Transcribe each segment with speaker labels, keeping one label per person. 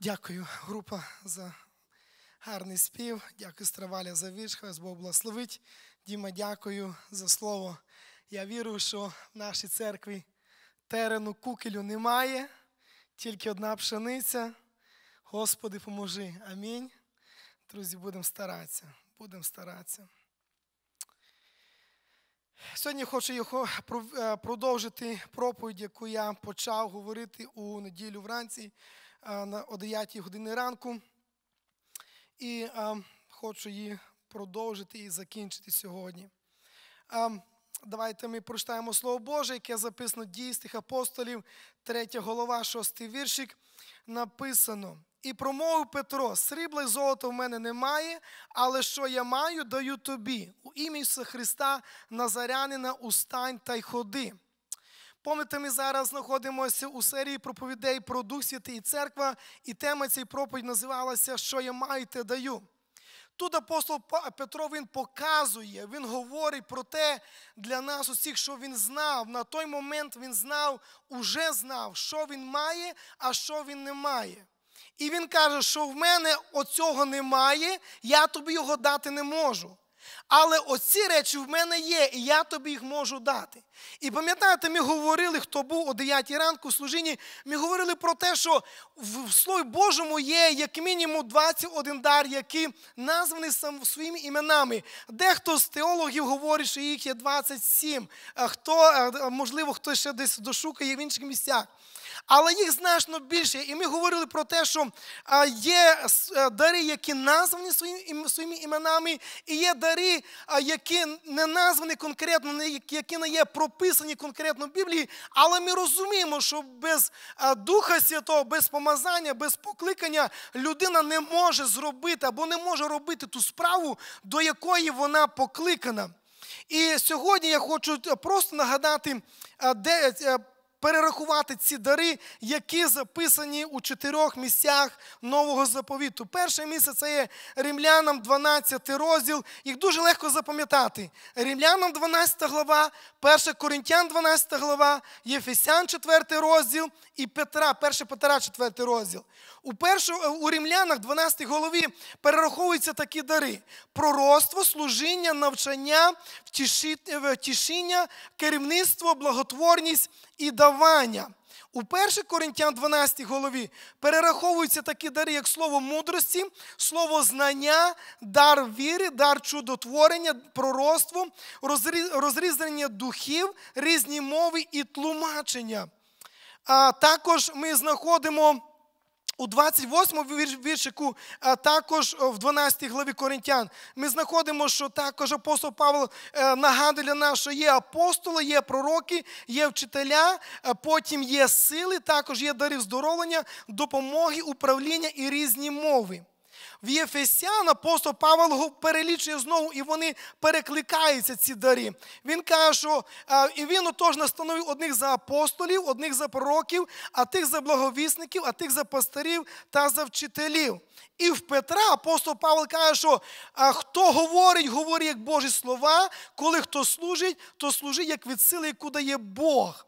Speaker 1: Дякую, група, за гарний спів. Дякую, Страваля, за вірш. Хай Бог благословить. Діма, дякую за слово. Я вірю, що в нашій церкві терену кукелю немає, тільки одна пшениця. Господи, поможи. Амінь. Друзі, будемо старатися. Будемо старатися. Сьогодні хочу його е, продовжити проповідь, яку я почав говорити у неділю вранці о 9 годині ранку. І хочу її продовжити і закінчити сьогодні. Давайте ми прочитаємо Слово Боже, яке записано в дії тих апостолів, 3 голова, 6 віршик. Написано. І промовив Петро: срібла й золота в мене немає, але що я маю, даю тобі. У ім'я Христа Назарянина, устань та й ходи. Помните, ми зараз знаходимося у серії проповідей про Дух Святий і Церква, і тема цієї проповіді називалася Що я маю, те даю. Тут апостол Петро він показує, він говорить про те для нас усіх, що він знав. На той момент він знав, уже знав, що він має, а що він не має. І він каже, що в мене оцього немає, я тобі його дати не можу. Але оці речі в мене є, і я тобі їх можу дати. І пам'ятаєте, ми говорили, хто був о 9 ранку в служінні, ми говорили про те, що в Слові Божому є як мінімум 21 дар, які названі своїми іменами. Дехто з теологів говорить, що їх є 27, а хто, можливо, хтось ще десь дошукає в інших місцях але їх значно ну, більше. І ми говорили про те, що є е, дари, які названі своїми іменами, і є дари, які не названі конкретно, які не є прописані конкретно в Біблії. Але ми розуміємо, що без Духа Святого, без помазання, без покликання людина не може зробити або не може робити ту справу, до якої вона покликана. І сьогодні я хочу е, просто нагадати, е, де перерахувати ці дари, які записані у чотирьох місцях нового заповіту. Перше місце це є римлянам 12 розділ. Їх дуже легко запам'ятати. Римлянам 12 глава, 1 Коринтян 12 глава, Єфесян 4 розділ і Петра, 1 Петра 4 розділ. У першу, е, у Рімлянах, 12 голові, перераховуються такі дари: пророцтво, служіння, навчання, е, втішіння, керівництво, благотворність і давання. У 1 Коринтян 12 голові перераховуються такі дари, як слово мудрості, слово знання, дар віри, дар чудотворення, пророцтво, розрізнення духів, різні мови і тлумачення. А також ми знаходимо. У 28 віршику, а також в 12 главі Коринтян, ми знаходимо, що також апостол Павло е, нагадує для нас, що є апостоли, є пророки, є вчителя, потім є сили, також є дари здоровлення, допомоги, управління і різні мови. В Єфесян апостол Павел перелічує знову, і вони перекликаються ці дарі. Він каже, що е, і він отож настановив одних за апостолів, одних за пророків, а тих за благовісників, а тих за пастирів та за вчителів. І в Петра апостол Павел каже, що е, хто говорить, говорить як Божі слова, коли хто служить, то служить як від сили, яку дає Бог.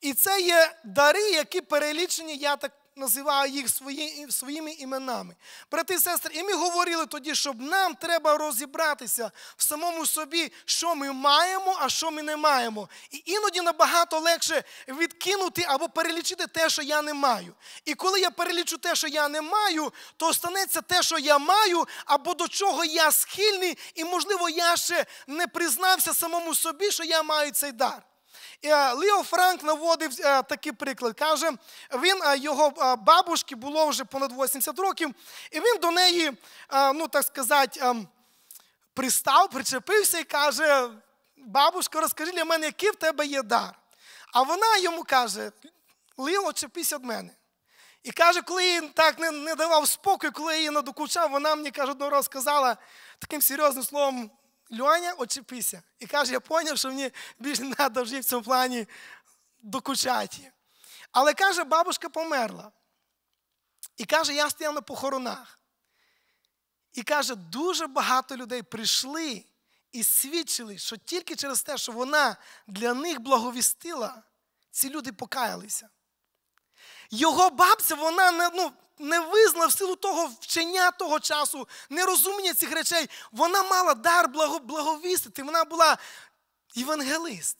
Speaker 1: І це є дари, які перелічені, я так називає їх свої, своїми іменами. Брати і сестри, і ми говорили тоді, щоб нам треба розібратися в самому собі, що ми маємо, а що ми не маємо. І іноді набагато легше відкинути або перелічити те, що я не маю. І коли я перелічу те, що я не маю, то станеться те, що я маю, або до чого я схильний, і, можливо, я ще не признався самому собі, що я маю цей дар. Е, Ліо Франк наводив е, такий приклад. Каже, він е, його бабушці було вже понад 80 років, і він до неї, ну так сказати, ем, пристав, причепився і каже: бабушко, розкажи для мене, який в тебе є дар. А вона йому каже: Ліо, чепись від мене. І каже, коли їй так не не давав спокою, коли її надокучав, вона мені каже, одного разу сказала таким серйозним словом, Льоня очепися. І каже, я зрозумів, що мені більше не треба вже в цьому плані докучати. Але каже, бабушка померла. І каже, я стояв на похоронах. І каже, дуже багато людей прийшли і свідчили, що тільки через те, що вона для них благовістила, ці люди покаялися. Його бабця, вона ну, не визнала в силу того вчення того часу, нерозуміння цих речей, вона мала дар благовістити, вона була євангелист.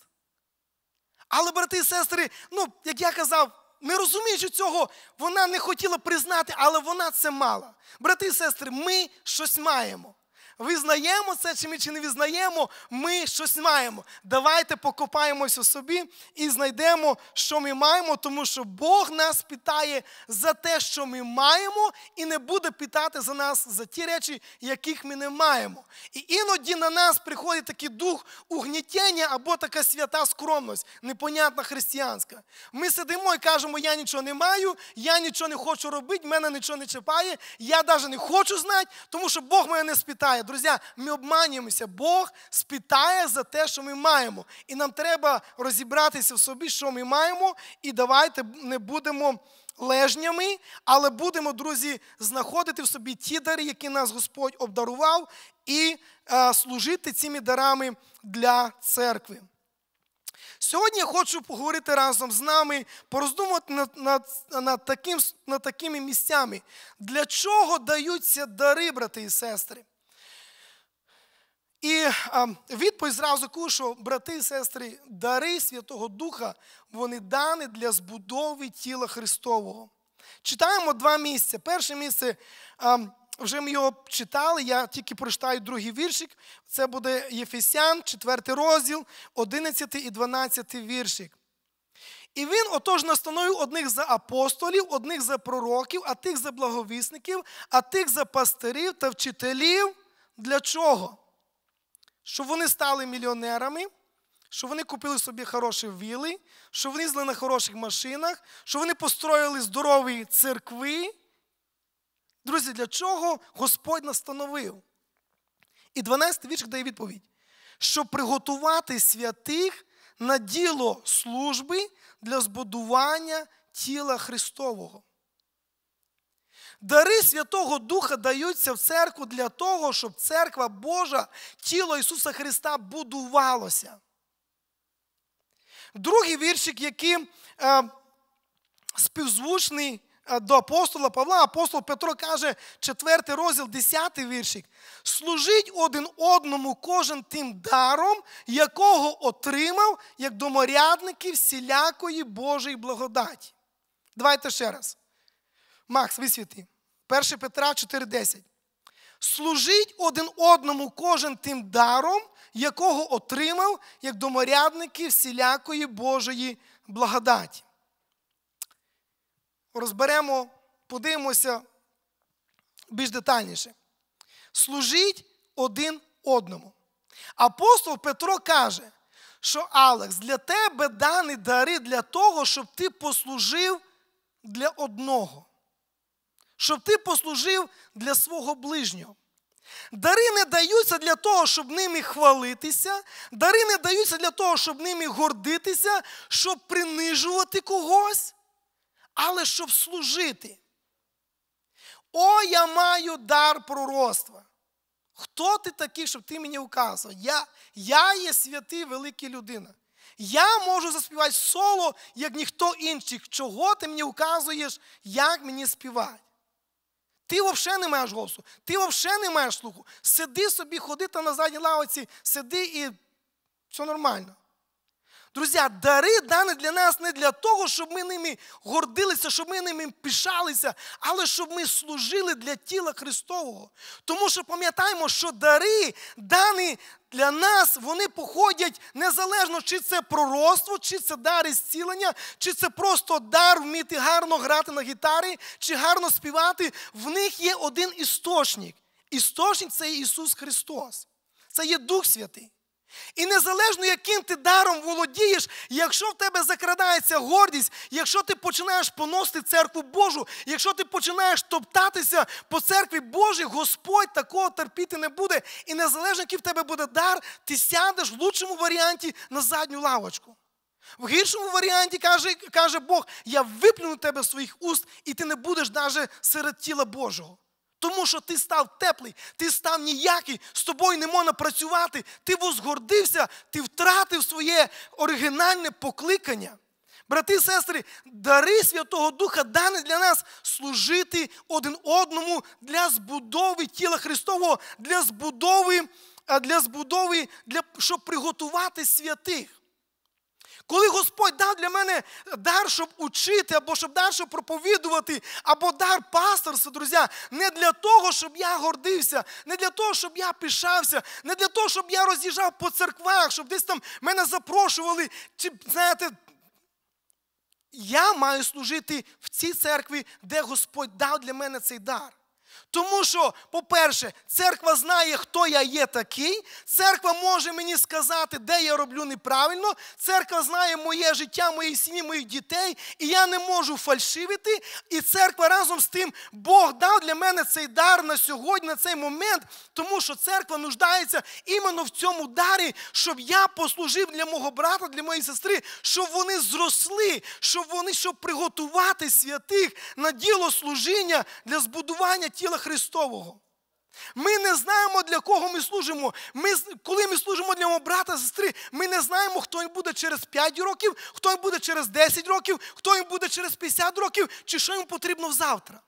Speaker 1: Але, брати і сестри, ну, як я казав, не розуміючи цього, вона не хотіла признати, але вона це мала. Брати і сестри, ми щось маємо. Визнаємо це, чи ми чи не визнаємо, ми щось маємо. Давайте покопаємось у собі і знайдемо, що ми маємо, тому що Бог нас питає за те, що ми маємо, і не буде питати за нас за ті речі, яких ми не маємо. І іноді на нас приходить такий дух угнітення або така свята скромність, непонятна християнська. Ми сидимо і кажемо, я нічого не маю, я нічого не хочу робити, мене нічого не чіпає, я навіть не хочу знати, тому що Бог мене не спитає. Друзі, ми обманюємося. Бог спитає за те, що ми маємо. І нам треба розібратися в собі, що ми маємо. І давайте не будемо лежнями, але будемо, друзі, знаходити в собі ті дари, які нас Господь обдарував, і е, служити цими дарами для церкви. Сьогодні я хочу поговорити разом з нами, пороздумувати над над, над, таким, над такими місцями, для чого даються дари, брати і сестри. І відповідь зразу кушу, брати і сестри, дари Святого Духа, вони дані для збудови тіла Христового. Читаємо два місця. Перше місце, вже ми його читали, я тільки прочитаю другий віршик. Це буде Єфесян, 4 розділ, 11 і 12 віршик. І він отож настановив одних за апостолів, одних за пророків, а тих за благовісників, а тих за пастирів та вчителів. Для чого? щоб вони стали мільйонерами, щоб вони купили собі хороші віли, щоб вони зли на хороших машинах, щоб вони построїли здорові церкви. Друзі, для чого Господь настановив? І 12 вірш дає відповідь, щоб приготувати святих на діло служби для збудування тіла Христового. Дари Святого Духа даються в церкву для того, щоб церква Божа, тіло Ісуса Христа будувалося. Другий віршик, який е, співзвучний е, до апостола Павла, апостол Петро каже, 4 розділ, 10 віршик. Служіть один одному кожен тим даром, якого отримав як доморядники всілякої Божої благодаті. Давайте ще раз. Макс, висвіти. 1 Петра 4:10. Служіть один одному кожен тим даром, якого отримав, як доморядники всілякої Божої благодаті. Розберемо, подивимося більш детальніше. Служіть один одному. Апостол Петро каже, що Алекс, для тебе дані дари для того, щоб ти послужив для одного щоб ти послужив для свого ближнього. Дари не даються для того, щоб ними хвалитися, дари не даються для того, щоб ними гордитися, щоб принижувати когось, але щоб служити. О, я маю дар пророцтва. Хто ти такий, щоб ти мені указував? Я я є святий, великий людина. Я можу заспівати соло, як ніхто інший. Чого ти мені вказуєш, як мені співати? Ти взагалі не маєш голосу, ти взагалі не маєш слуху. Сиди собі, ходи там на задній лавиці, сиди і все нормально. Друзі, дари дані для нас не для того, щоб ми ними гордилися, щоб ми ними пишалися, але щоб ми служили для тіла Христового. Тому що пам'ятаємо, що дари дані для нас, вони походять незалежно, чи це пророцтво, чи це дар зцілення, чи це просто дар вміти гарно грати на гітарі, чи гарно співати. В них є один істочник. Істочник це Ісус Христос. Це є Дух Святий. І незалежно, яким ти даром володієш, якщо в тебе закрадається гордість, якщо ти починаєш поносити церкву Божу, якщо ти починаєш топтатися по церкві Божій, Господь такого терпіти не буде. І незалежно, який в тебе буде дар, ти сядеш в лучшому варіанті на задню лавочку. В гіршому варіанті каже каже Бог: я виплюну тебе з своїх уст, і ти не будеш навіть серед тіла Божого тому що ти став теплий, ти став ніякий, з тобою не можна працювати, ти возгордився, ти втратив своє оригінальне покликання. Брати і сестри, дари Святого Духа дані для нас служити один одному для збудови тіла Христового, для збудови, для збудови, для, щоб приготувати святих. Коли Господь дав для мене дар, щоб учити, або щоб дар, щоб проповідувати, або дар пасторства, друзі, не для того, щоб я гордився, не для того, щоб я пишався, не для того, щоб я роз'їжджав по церквах, щоб десь там мене запрошували. Чи, знаєте, Я маю служити в цій церкві, де Господь дав для мене цей дар. Тому що, по-перше, церква знає, хто я є такий, церква може мені сказати, де я роблю неправильно, церква знає моє життя, мої сім'ї, моїх дітей, і я не можу фальшивити. І церква разом з тим, Бог дав для мене цей дар на сьогодні, на цей момент, тому що церква нуждається іменно в цьому дарі, щоб я послужив для мого брата, для моєї сестри, щоб вони зросли, щоб вони щоб приготувати святих на діло служіння для збудування тіла. Тіла Христового. Ми не знаємо, для кого ми служимо. Ми, Коли ми служимо для мого брата, сестри, ми не знаємо, хто він буде через 5 років, хто він буде через 10 років, хто він буде через 50 років, чи що йому потрібно завтра.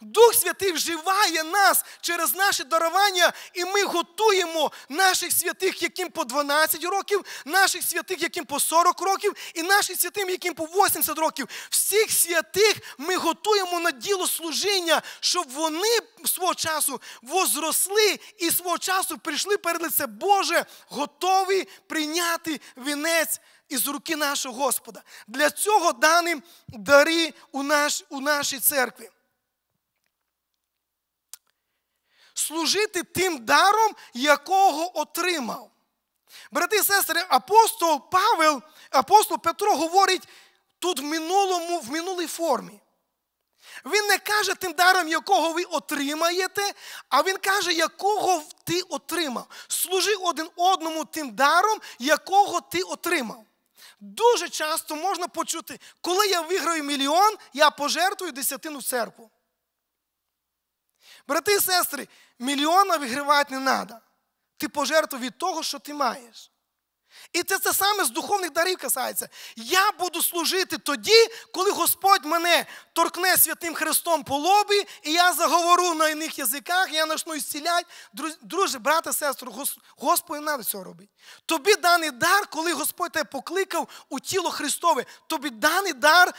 Speaker 1: Дух Святий вживає нас через наші дарування, і ми готуємо наших святих, яким по 12 років, наших святих, яким по 40 років, і наших святим, яким по 80 років. Всіх святих ми готуємо на діло служіння, щоб вони свого часу возросли і свого часу прийшли перед лице Боже, готові прийняти вінець. Із руки нашого Господа. Для цього дані дари у, наш, у нашій церкві. служити тим даром, якого отримав. Брати і сестри, апостол Павел, апостол Петро говорить тут в минулому, в минулій формі. Він не каже тим даром, якого ви отримаєте, а він каже, якого ти отримав. Служи один одному тим даром, якого ти отримав. Дуже часто можна почути, коли я виграю мільйон, я пожертвую десятину церкву. Брати і сестри, мільйона вигривати не треба. Ти пожертвуй від того, що ти маєш. І це це саме з духовних дарів касається. Я буду служити тоді, коли Господь мене торкне святим Христом по лобі, і я заговорю на іних язиках, я почну ісцілять. Друже, брате, сестру, Господь треба цього робить. Тобі даний дар, коли Господь тебе покликав у тіло Христове, тобі даний дар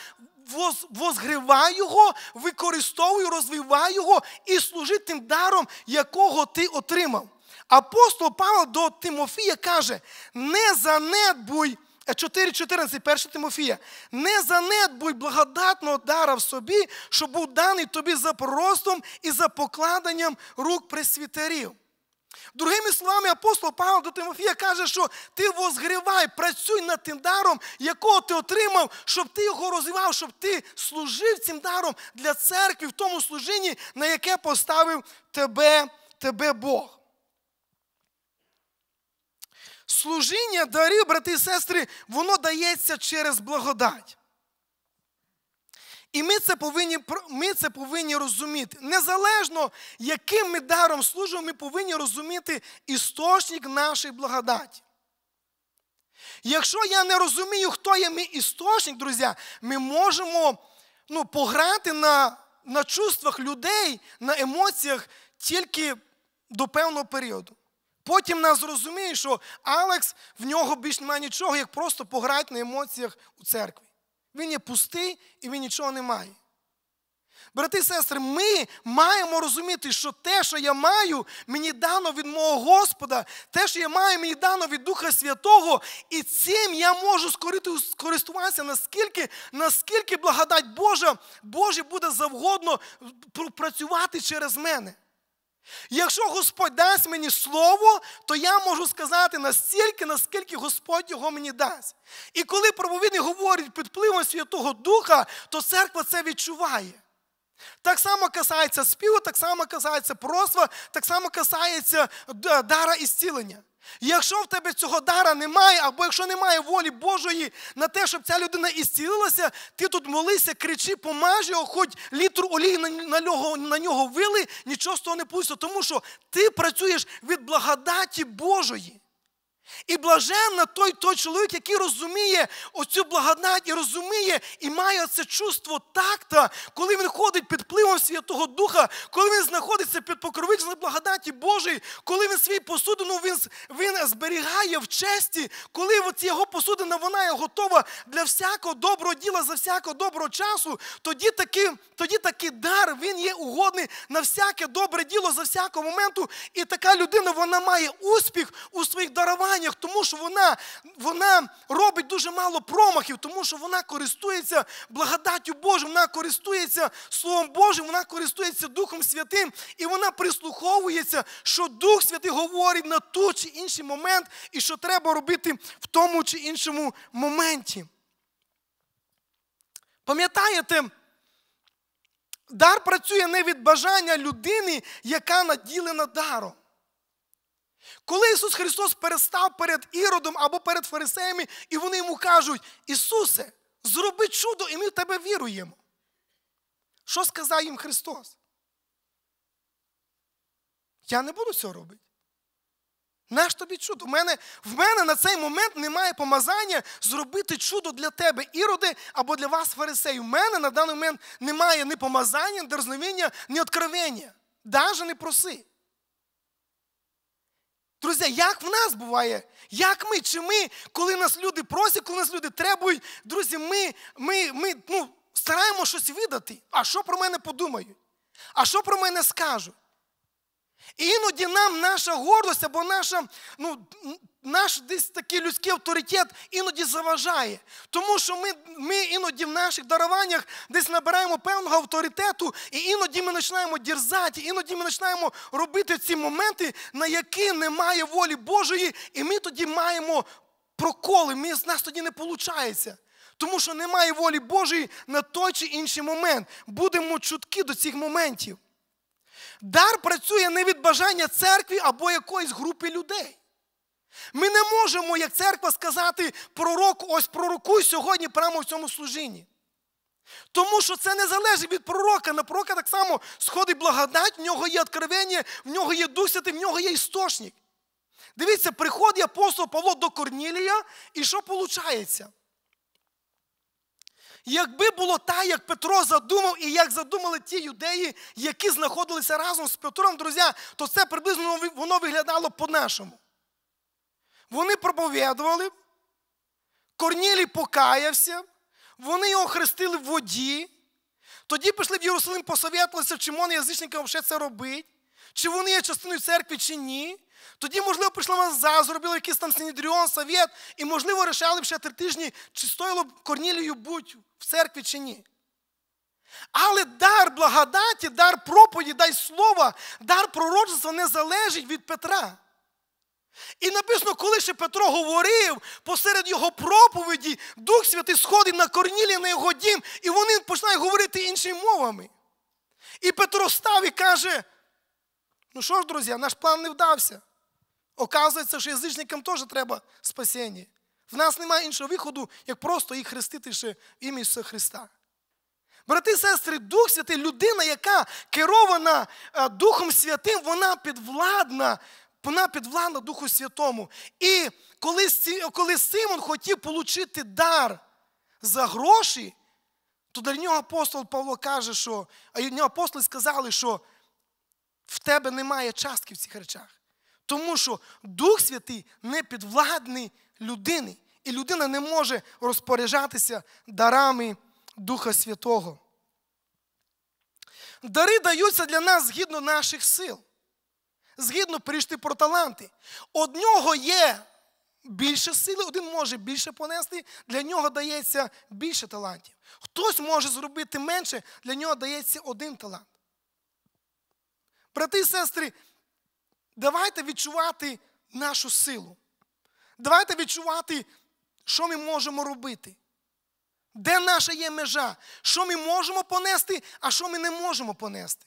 Speaker 1: возгривай його, використовуй, розвивай його і служи тим даром, якого ти отримав. Апостол Павло до Тимофія каже: не занедбуй. 4.14, е, 1 Тимофія, не занедбуй благодатного дара в собі, що був даний тобі за проростом і за покладенням рук пресвітерів. Другими словами, апостол Павло до Тимофія каже, що ти возгрівай, працюй над тим даром, якого ти отримав, щоб ти його розвивав, щоб ти служив цим даром для церкви в тому служінні, на яке поставив тебе, тебе Бог. Служіння дарів, брати і сестри, воно дається через благодать. І ми це повинні ми це повинні розуміти. Незалежно, яким ми даром служимо, ми повинні розуміти істочник нашої благодаті. Якщо я не розумію, хто є мій істочник, друзі, ми можемо ну, пограти на на чувствах людей, на емоціях тільки до певного періоду. Потім нас зрозуміє, що Алекс в нього більш немає нічого, як просто пограти на емоціях у церкві. Він є пустий і він нічого не має. Брати і сестри, ми маємо розуміти, що те, що я маю, мені дано від мого Господа, те, що я маю, мені дано від Духа Святого, і цим я можу скористуватися, наскільки наскільки благодать Божа Божі буде завгодно працювати через мене. Якщо Господь дасть мені слово, то я можу сказати настільки, наскільки Господь його мені дасть. І коли проповідник говорить під впливом Святого Духа, то церква це відчуває. Так само касається співу, так само касається просва, так само касається е, дара і якщо в тебе цього дара немає, або якщо немає волі Божої на те, щоб ця людина ісцілилася, ти тут молися, кричи, помаж його, хоч літр олії на нього на нього вили, нічого з того не пуститься, тому що ти працюєш від благодаті Божої. І блаженна той той чоловік, який розуміє оцю благодать і розуміє, і має це чувство такта, коли він ходить під впливом Святого Духа, коли він знаходиться під покровительством благодаті Божої, коли він свій посудину він він зберігає в честі, коли от його посудина вона є готова для всякого доброго діла, за всякого доброго часу, тоді такий, тоді такий дар він є угодний на всяке добре діло за всякого моменту. І така людина вона має успіх у своїх даруваннях компаніях, тому що вона вона робить дуже мало промахів, тому що вона користується благодаттю Божою, вона користується Словом Божим, вона користується Духом Святим, і вона прислуховується, що Дух Святий говорить на ту чи інший момент, і що треба робити в тому чи іншому моменті. Пам'ятаєте? Дар працює не від бажання людини, яка наділена даром. Коли Ісус Христос перестав перед Іродом або перед фарисеями, і вони йому кажуть: Ісусе, зроби чудо, і ми в Тебе віруємо. Що сказав їм Христос? Я не буду цього робити. Наш тобі чудо. В мене в мене на цей момент немає помазання зробити чудо для тебе, іроди, або для вас, фарисеїв. У мене на даний момент немає ні помазання, ні дерзновіння, ні откровення. Даже не проси. Друзі, як в нас буває? Як ми? Чи ми, коли нас люди просять, коли нас люди требують, друзі, ми ми, ми ну, стараємо щось видати. А що про мене подумають? А що про мене скажуть? Іноді нам наша гордость або наша, ну, наш десь такий людський авторитет іноді заважає. Тому що ми ми іноді в наших даруваннях десь набираємо певного авторитету, і іноді ми починаємо дірзати, іноді ми починаємо робити ці моменти, на які немає волі Божої, і ми тоді маємо проколи. Ми, з нас тоді не виходить. Тому що немає волі Божої на той чи інший момент. Будемо чутки до цих моментів. Дар працює не від бажання церкві або якоїсь групи людей. Ми не можемо, як церква, сказати пророку, ось пророкуй сьогодні прямо в цьому служінні. Тому що це не залежить від пророка. На пророка так само сходить благодать, в нього є откровення, в нього є дух святий, в нього є істочник. Дивіться, приходить апостол Павло до Корнілія, і що виходить? Якби було так, як Петро задумав і як задумали ті юдеї, які знаходилися разом з Петром, друзі, то це приблизно воно виглядало по-нашому. Вони проповідували, Корнілій покаявся, вони його хрестили в воді. Тоді пішли в Єрусалим, посовітувалися, чи мон язичникам взагалі це робить, чи вони є частиною церкви, чи ні. Тоді, можливо, прийшли Маза, зробили якийсь там Синедріон, совєт, і, можливо, рішали б ще три тижні, чи стоїло б Корнілію будь в церкві чи ні. Але дар благодаті, дар проповіді, дай слова, дар пророчества не залежить від Петра. І написано, коли ще Петро говорив, посеред його проповіді Дух Святий сходить на корнілі на його дім, і вони починають говорити іншими мовами. І Петро став і каже: ну що ж, друзі, наш план не вдався. Оказується, що язичникам теж треба спасіння. В нас немає іншого виходу, як просто їх хрестити ще в ім'я Ісуса Христа. Брати і сестри, Дух Святий, людина, яка керована е, Духом Святим, вона підвладна, вона підвладна Духу Святому. І коли, коли Симон хотів отримати дар за гроші, то для нього апостол Павло каже, що а нього апостоли сказали, що в тебе немає частки в цих речах. Тому що Дух Святий не підвладний людини, і людина не може розпоряджатися дарами Духа Святого. Дари даються для нас згідно наших сил, згідно пришти про таланти. Одного є більше сили, один може більше понести, для нього дається більше талантів. Хтось може зробити менше, для нього дається один талант. Брати і сестри. Давайте відчувати нашу силу. Давайте відчувати, що ми можемо робити. Де наша є межа? Що ми можемо понести, а що ми не можемо понести?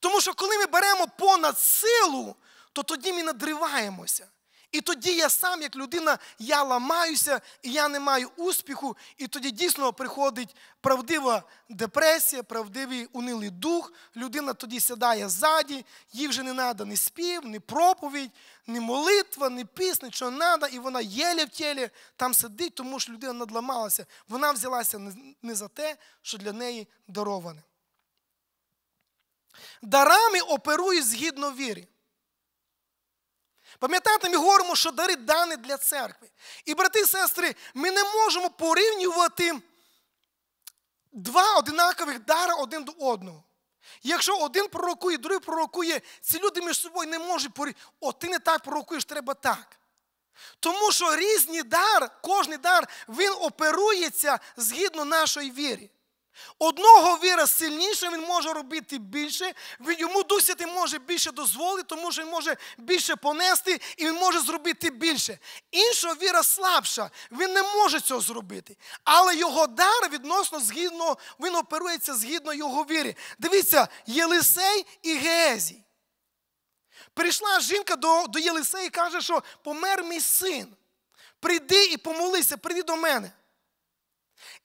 Speaker 1: Тому що коли ми беремо понад силу, то тоді ми надриваємося. І тоді я сам, як людина, я ламаюся, і я не маю успіху, і тоді дійсно приходить правдива депресія, правдивий унилий дух. Людина тоді сідає ззаді, їй вже не треба ні спів, ні проповідь, ні молитва, ні пісня, нічого треба, і вона єлі в тілі там сидить, тому що людина надламалася. Вона взялася не за те, що для неї дароване. Дарами оперує згідно вірі. Пам'ятаєте, ми говоримо, що дари дані для церкви. І, брати і сестри, ми не можемо порівнювати два одинакових дара один до одного. Якщо один пророкує, другий пророкує, ці люди між собою не можуть порівнювати. О, ти не так пророкуєш, треба так. Тому що різні дар, кожний дар, він оперується згідно нашої вірі. Одного віра сильніша, він може робити більше, він йому Дух Святий може більше дозволити, тому що він може більше понести і він може зробити більше. Інша віра слабша, він не може цього зробити. Але його дар відносно згідно, він оперується згідно його вірі. Дивіться, Єлисей і Геезій. Прийшла жінка до до Єлисея і каже, що помер мій син. Прийди і помолися, прийди до мене.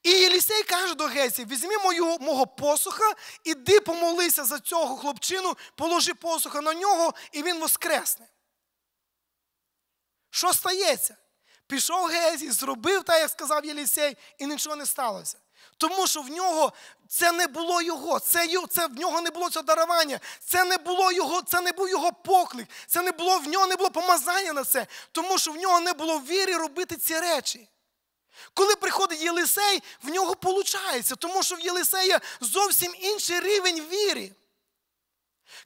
Speaker 1: І Єлісей каже до Гесі: візьми мою, мого посуха, іди помолися за цього хлопчину, положи посуха на нього, і він воскресне. Що стається? Пішов Гезі, зробив так, як сказав Єлісей, і нічого не сталося. Тому що в нього це не було його, це це в нього не було цього дарування, це не було його, це не був його поклик, це не було в нього не було помазання на це, тому що в нього не було віри робити ці речі. Коли приходить Єлисей, в нього получається, тому що в Єлисея зовсім інший рівень віри.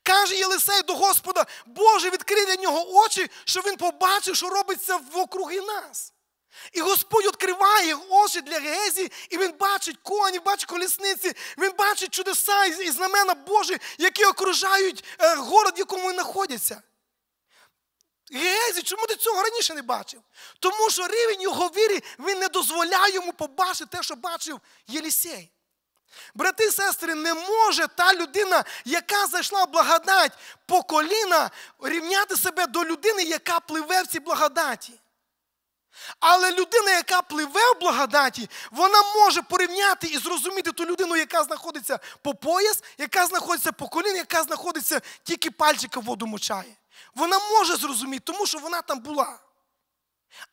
Speaker 1: Каже Єлисей до Господа, Боже, відкрий для нього очі, щоб він побачив, що робиться вокруги нас. І Господь відкриває очі для Гезі, і він бачить коні, бачить колісниці, він бачить чудеса і знамена Божі, які окружають е, город, в якому він знаходиться. Гезі, чому ти цього раніше не бачив? Тому що рівень його віри він не дозволяє йому побачити те, що бачив Єлісей. Брати і сестри, не може та людина, яка зайшла в благодать по коліна, рівняти себе до людини, яка пливе в цій благодаті. Але людина, яка пливе в благодаті, вона може порівняти і зрозуміти ту людину, яка знаходиться по пояс, яка знаходиться по колін, яка знаходиться тільки пальчика воду мочає вона може зрозуміти, тому що вона там була.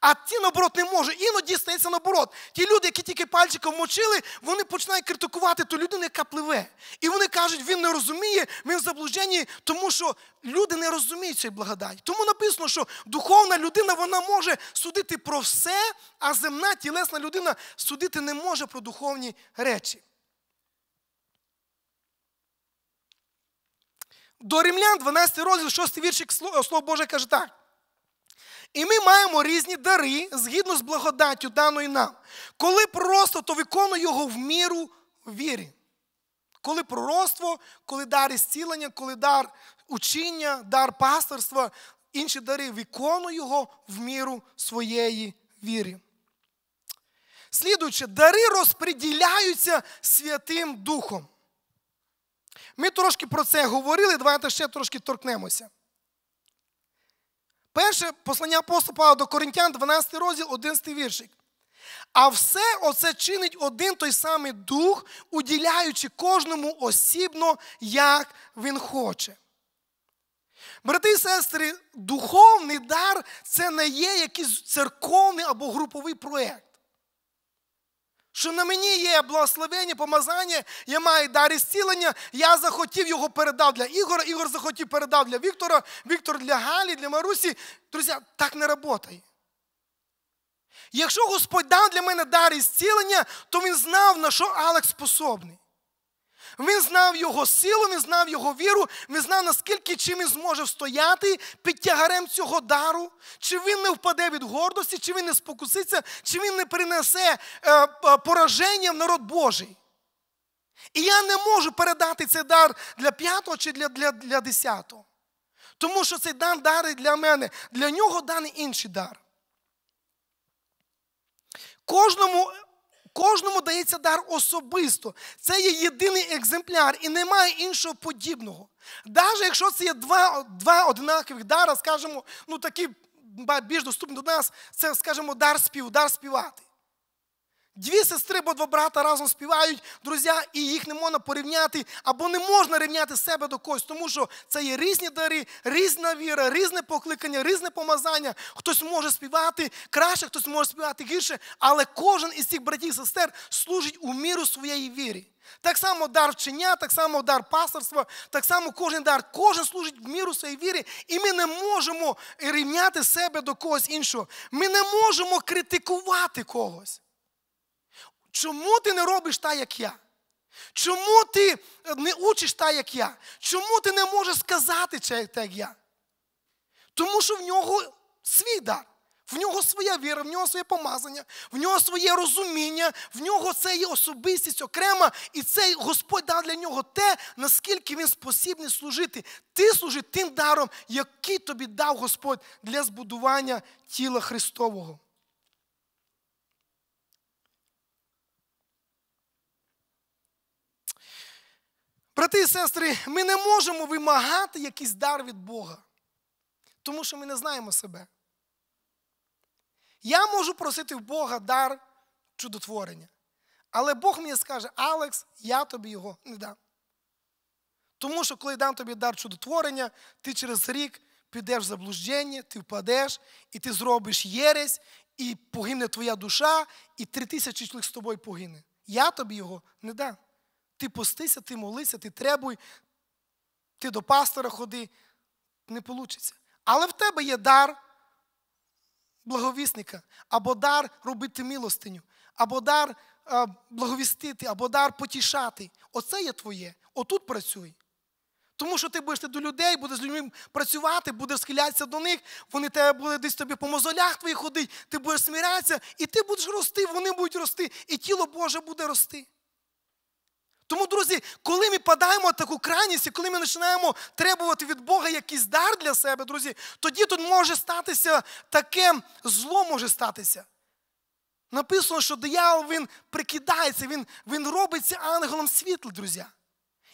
Speaker 1: А ті, наоборот, не може. Іноді стається наоборот. Ті люди, які тільки пальчиком мочили, вони починають критикувати ту людину, яка пливе. І вони кажуть, він не розуміє, він в заблуженні, тому що люди не розуміють цієї благодаті. Тому написано, що духовна людина вона може судити про все, а земна тілесна людина судити не може про духовні речі. До Римлян, 12 розділ, 6 віршик, Слово Боже каже так. І ми маємо різні дари згідно з благодаттю даною нам. Коли просто, то виконуй його в міру вірі. Коли пророцтво, коли дар зцілення, коли дар учіння, дар пасторства, інші дари, виконуй його в міру своєї віри. Слідуючи, дари розподіляються Святим Духом. Ми трошки про це говорили, давайте ще трошки торкнемося. Перше послання апостола Павла до Коринтян, 12 розділ, 11 віршик. А все оце чинить один той самий дух, уділяючи кожному осібно, як він хоче. Брати і сестри, духовний дар це не є якийсь церковний або груповий проєкт. Що на мені є благословення, помазання, я маю дар зцілення, я захотів його передав для Ігора, Ігор захотів передав для Віктора, Віктор для Галі, для Марусі. Друзі, так не працює. Якщо Господь дав для мене дар зцілення, то він знав, на що Алекс способний. Він знав його силу, він знав його віру, він знав, наскільки чим він зможе стояти під тягарем цього дару, чи він не впаде від гордості, чи він не спокуситься, чи він не принесе е, е, пораження в народ Божий. І я не можу передати цей дар для п'ятого чи для для, для десятого. Тому що цей дар дарить для мене, для нього даний інший дар. Кожному Кожному дається дар особисто. Це є єдиний екземпляр і немає іншого подібного. Навіть якщо це є два два однакових дара, скажімо, ну такі більш доступні до нас, це, скажімо, дар спів, дар співати. Дві сестри або два брата разом співають, друзі, і їх не можна порівняти або не можна рівняти себе до когось, тому що це є різні дари, різна віра, різне покликання, різне помазання. Хтось може співати краще, хтось може співати гірше, але кожен із цих братів і сестер служить у міру своєї вірі. Так само дар вчення, так само дар пасторства, так само кожен дар, кожен служить в міру своєї віри, і ми не можемо рівняти себе до когось іншого. Ми не можемо критикувати когось. Чому ти не робиш так, як я? Чому ти е, не учиш так, як я? Чому ти не можеш сказати так, як я? Тому що в нього свій дар, в нього своя віра, в нього своє помазання, в нього своє розуміння, в нього це є особистість окрема, і цей Господь дав для нього те, наскільки він спосібний служити. Ти служи тим даром, який тобі дав Господь для збудування тіла Христового. Брати і сестри, ми не можемо вимагати якийсь дар від Бога, тому що ми не знаємо себе. Я можу просити в Бога дар чудотворення. Але Бог мені скаже, Алекс, я тобі його не дам. Тому що, коли дам тобі дар чудотворення, ти через рік підеш в заблуждення, ти впадеш, і ти зробиш єресь, і погине твоя душа, і три тисячі чоловік з тобою погине. Я тобі його не дам. Ти постися, ти молися, ти требуй, ти до пастора ходи, не вийде. Але в тебе є дар благовісника, або дар робити милостиню, або дар е, благовістити, або дар потішати. Оце є твоє. Отут працюй. Тому що ти будеш до людей, будеш з людьми працювати, будеш схилятися до них, вони тебе будуть десь тобі по мозолях твоїх ходити, ти будеш смірятися, і ти будеш рости, вони будуть рости, і тіло Боже буде рости. Тому, друзі, коли ми падаємо в таку крайність, і коли ми починаємо требувати від Бога якийсь дар для себе, друзі, тоді тут може статися таке зло може статися. Написано, що диявол він прикидається, він він робиться ангелом світла, друзі.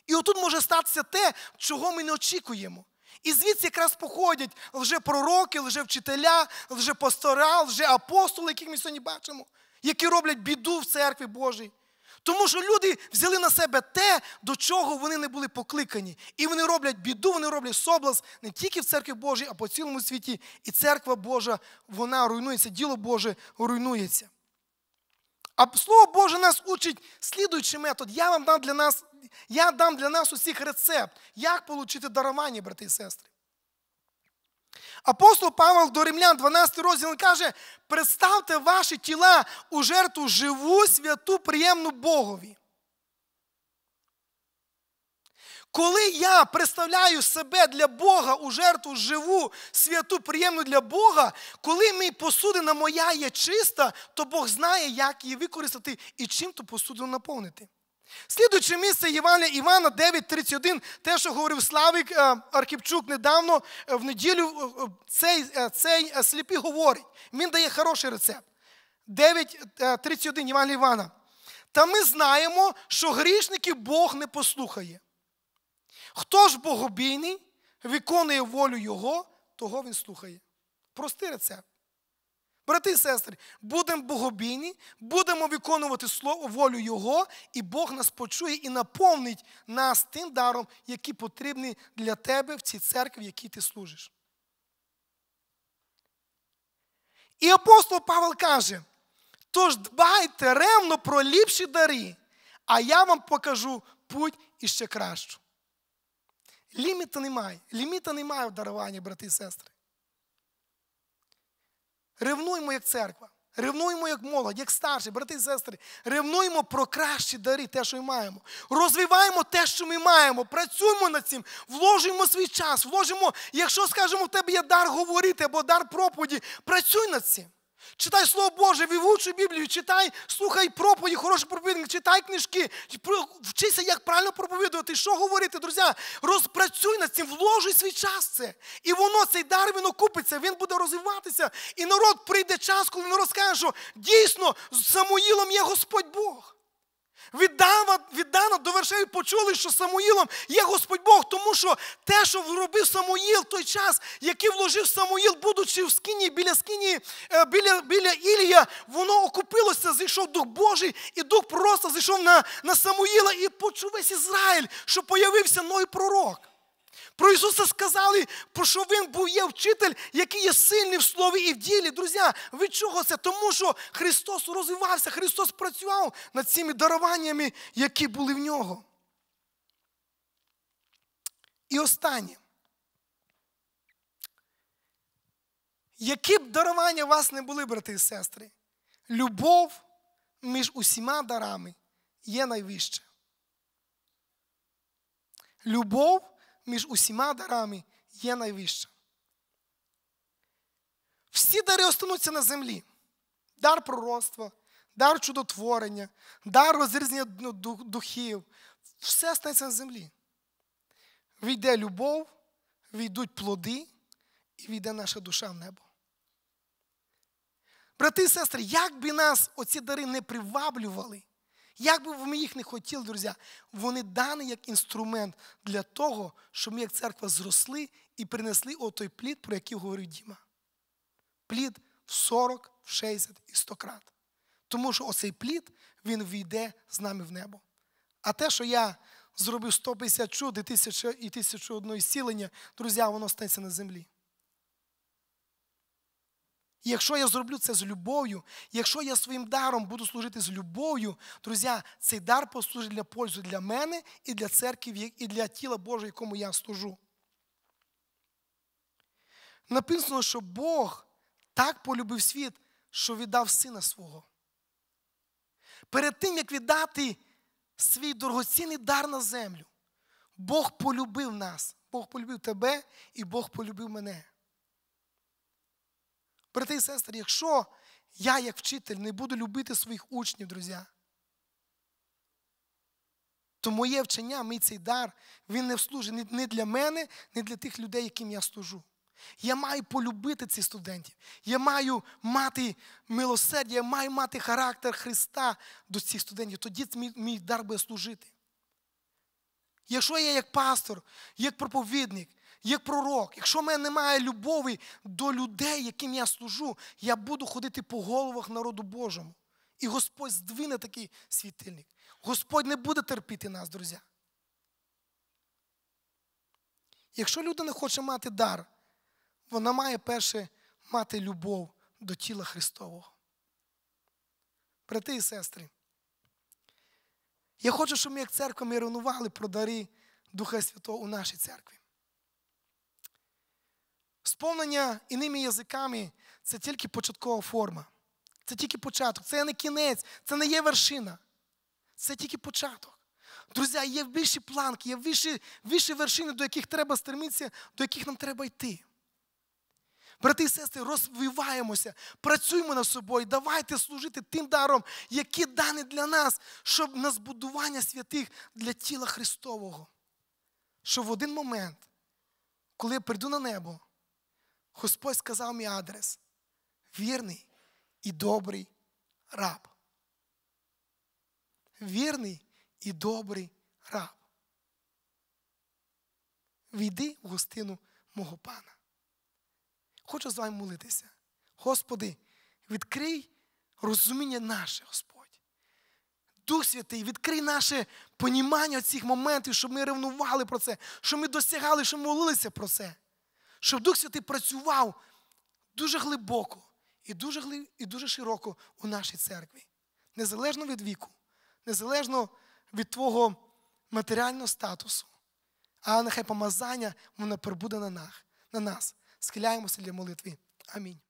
Speaker 1: І отут може статися те, чого ми не очікуємо. І звідси якраз походять лжепророки, лжевчителя, лжепастора, лжеапостоли, яких ми сьогодні бачимо, які роблять біду в церкві Божій. Тому що люди взяли на себе те, до чого вони не були покликані. І вони роблять біду, вони роблять соблаз не тільки в церкві Божій, а по цілому світі. І церква Божа, вона руйнується, діло Боже руйнується. А Слово Боже нас учить слідуючий метод. Я вам дам для нас, я дам для нас усіх рецепт, як отримати дарування, брати і сестри. Апостол Павел до Римлян, 12 розділ каже: представте ваші тіла у жертву живу, святу, приємну Богові. Коли я представляю себе для Бога у жертву живу, святу, приємну для Бога, коли мій посудина моя є чиста, то Бог знає, як її використати і чим ту посудину наповнити. Слідуючи місце Євангелія Івана 9,31, те, що говорив Славик е, Архіпчук недавно е, в неділю, е, цей цей сліпі говорить. Він дає хороший рецепт. 9,31 Євангелія Івана. Та ми знаємо, що грішників Бог не послухає. Хто ж богобійний, виконує волю Його, того він слухає. Простий рецепт. Брати і сестри, будемо богобійні, будемо виконувати слово, волю Його, і Бог нас почує і наповнить нас тим даром, який потрібний для тебе в цій церкві, в якій ти служиш. І апостол Павел каже: тож дбайте ревно про ліпші дари, а я вам покажу путь іще кращу. Ліміту немає. Ліміта немає в даруванні, брати і сестри. Ревнуємо як церква, ревнуємо як молодь, як старші, брати і сестри. Ревнуємо про кращі дари, те, що ми маємо. Розвиваємо те, що ми маємо. Працюємо над цим, Вложимо свій час, вложимо, якщо скажемо, в тебе є дар говорити або дар проповіді, працюй над цим. Читай Слово Боже, вивучуй Біблію, читай, слухай проповіді, хороші проповідник, читай книжки, вчися, як правильно проповідувати, що говорити, друзі. Розпрацюй над цим, вложуй свій час це. І воно, цей дар, він окупиться, він буде розвиватися. І народ прийде час, коли він розкаже, що дійсно з Самуїлом є Господь Бог. Віддано, віддано до вершей почули, що Самуїлом є Господь Бог, тому що те, що робив Самуїл, той час, який вложив Самуїл, будучи в скині, біля скині, е, біля біля Ілія, воно окупилося, зійшов Дух Божий, і Дух просто зійшов на на Самуїла і почув весь Ізраїль, що появився новий пророк. Про Ісуса сказали, про що Він був є вчитель, який є сильний в слові і в ділі. Друзі, від чого це? Тому що Христос розвивався, Христос працював над цими даруваннями, які були в нього. І останнє. Які б дарування у вас не були, брати і сестри, любов між усіма дарами є найвища. Любов між усіма дарами є найвища. Всі дари остануться на землі. Дар пророцтва, дар чудотворення, дар розрізнення ну, духів. Все станеться на землі. Війде любов, війдуть плоди, і війде наша душа в небо. Брати і сестри, як би нас оці дари не приваблювали, як би ми їх не хотіли, друзі, вони дані як інструмент для того, щоб ми як церква зросли і принесли отой плід, про який говорив Діма. Плід в 40, в 60 і 100 крат. Тому що оцей плід, він війде з нами в небо. А те, що я зробив 150 чуд і 1001 зцілення, друзі, воно станеться на землі якщо я зроблю це з любов'ю, якщо я своїм даром буду служити з любов'ю, друзі, цей дар послужить для пользу для мене і для церкви, і для тіла Божого, якому я служу. Написано, що Бог так полюбив світ, що віддав сина свого. Перед тим, як віддати свій дорогоцінний дар на землю, Бог полюбив нас, Бог полюбив тебе і Бог полюбив мене. Брати і сестри, якщо я, як вчитель, не буду любити своїх учнів, друзі, то моє вчення, мій цей дар, він не вслужить ні для мене, ні для тих людей, яким я служу. Я маю полюбити цих студентів. Я маю мати милосердя, я маю мати характер Христа до цих студентів. Тоді мій дар буде служити. Якщо я як пастор, як проповідник, як пророк, якщо в мене немає любові до людей, яким я служу, я буду ходити по головах народу Божому. І Господь здвине такий світильник. Господь не буде терпіти нас, друзі. Якщо людина хоче мати дар, вона має перше мати любов до тіла Христового. Брати і сестри, я хочу, щоб ми як церква ми ревнували про дари Духа Святого у нашій церкві. Сповнення іними язиками це тільки початкова форма. Це тільки початок, це не кінець, це не є вершина. Це тільки початок. Друзі, є більші планки, є вищі, вищі вершини, до яких треба стремитися, до яких нам треба йти. Брати і сестри, розвиваємося, працюємо над собою, давайте служити тим даром, які дані для нас, щоб на збудування святих для тіла Христового. Що в один момент, коли я прийду на небо, Господь сказав мій адрес. Вірний і добрий раб. Вірний і добрий раб. Війди в гостину мого пана. Хочу з вами молитися. Господи, відкрий розуміння наше, Господь. Дух Святий, відкрий наше понімання цих моментів, щоб ми ревнували про це, щоб ми досягали, щоб ми молилися про це щоб Дух Святий працював дуже глибоко і дуже і дуже широко у нашій церкві. Незалежно від віку, незалежно від твого матеріального статусу. А нехай помазання воно прибуде на нас. Схиляємося для молитви. Амінь.